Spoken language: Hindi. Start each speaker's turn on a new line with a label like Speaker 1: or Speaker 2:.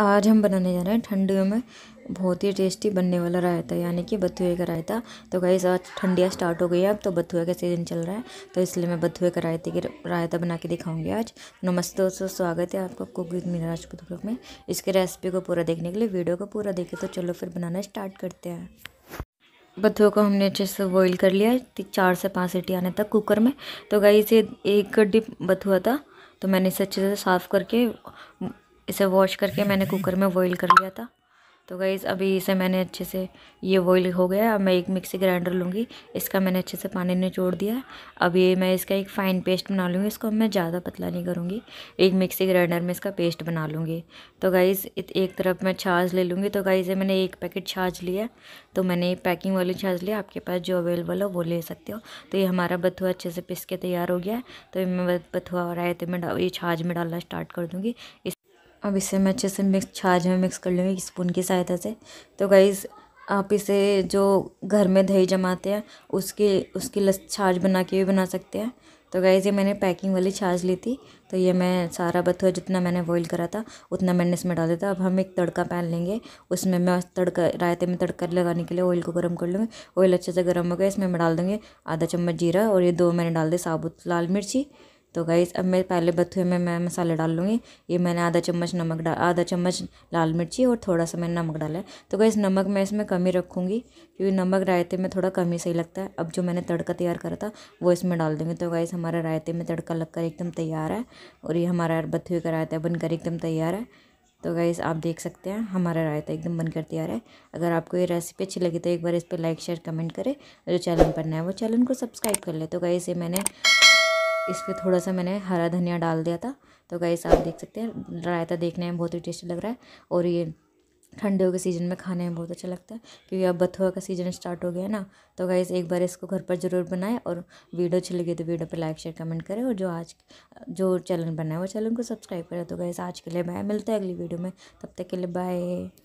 Speaker 1: आज हम बनाने जा रहे हैं ठंडियों में बहुत ही टेस्टी बनने वाला रायता यानी कि बथुए का रायता तो गई आज ठंडियाँ स्टार्ट हो गई है अब तो बथुए का सीज़न चल रहा है तो इसलिए मैं बथुए का रायते की रायता बना के दिखाऊंगी आज नमस्ते दोस्तों स्वागत है आपका cook with Meena Rajput cook में इसके रेसिपी को पूरा देखने के लिए वीडियो को पूरा देखे तो चलो फिर बनाना स्टार्ट करते हैं बथुए को हमने अच्छे से बॉइल कर लिया चार से पाँच सीटी आने तक कुकर में तो गई से एक डिप बथुआ था तो मैंने इसे अच्छे से साफ़ करके इसे वॉश करके मैंने कुकर में बॉइल कर लिया था तो गईज़ अभी इसे मैंने अच्छे से ये बॉइल हो गया अब मैं एक मिक्सी ग्राइंडर लूँगी इसका मैंने अच्छे से पानी निचोड़ दिया अब ये मैं इसका एक फ़ाइन पेस्ट बना लूँगी इसको मैं ज़्यादा पतला नहीं करूँगी एक मिक्सी ग्राइंडर में इसका पेस्ट बना लूँगी तो गाइज़ एक तरफ मैं छाछ ले लूँगी तो गाइज़ मैंने एक पैकेट छाछ लिया तो मैंने पैकिंग वाली छाछ लिया आपके पास जो अवेलेबल हो वो ले सकते हो तो ये हमारा बथुआ अच्छे से पिस के तैयार हो गया तो मैं बथुआ और आए तो मैं ये छाछ में डालना स्टार्ट कर दूँगी अब इसे मैं अच्छे से मिक्स छाछ में मिक्स कर लूँगी स्पून की सहायता से तो गाइज़ आप इसे जो घर में दही जमाते हैं उसकी उसकी लस छाछ बना के भी बना सकते हैं तो गाइज़ ये मैंने पैकिंग वाली छाछ ली थी तो ये मैं सारा बथुआ जितना मैंने बॉईल करा था उतना मैंने इसमें डाल दिया था अब हम एक तड़का पैन लेंगे उसमें मैं तड़का रायते में तड़का लगाने के लिए ऑयल को गर्म कर लूँगी ऑयल अच्छे से गर्म हो गया इसमें मैं डाल दूँगी आधा चम्मच जीरा और ये दो मैंने डाल दिए साबुत लाल मिर्ची तो गाइस अब मैं पहले बथुए में मैं मसाले डाल लूँगी ये मैंने आधा चम्मच नमक डाल आधा चम्मच लाल मिर्ची और थोड़ा सा मैंने नमक डाला है तो गाइस नमक मैं इसमें कमी रखूँगी क्योंकि नमक रायते में थोड़ा कमी सही लगता है अब जो मैंने तड़का तैयार करा था वो इसमें डाल दूँगी तो गाइस हमारा रायते में तड़का लगकर एकदम तैयार है और ये हमारा बथुए का रायता बनकर एकदम तैयार है तो गाइस आप देख सकते हैं हमारा रायता एकदम बनकर तैयार है अगर आपको ये रेसिपी अच्छी लगी तो एक बार इस पर लाइक शेयर कमेंट करें और जो चैनल पर नया है वो चैनल को सब्सक्राइब कर ले तो गाइस ये मैंने इस पर थोड़ा सा मैंने हरा धनिया डाल दिया था तो गाइस आप देख सकते हैं रायता देखने में बहुत ही टेस्टी लग रहा है और ये ठंडियों के सीज़न में खाने में बहुत अच्छा लगता है क्योंकि अब बथुआ का सीज़न स्टार्ट हो गया है ना तो गाइस एक बार इसको घर पर ज़रूर बनाएं और वीडियो अच्छी लगी तो वीडियो पर लाइक शेयर कमेंट करें और जो आज जो चैनल बनाए वो चैनल को सब्सक्राइब करें तो गाइस आज के लिए बाय मिलते हैं अगली वीडियो में तब तक के लिए बाय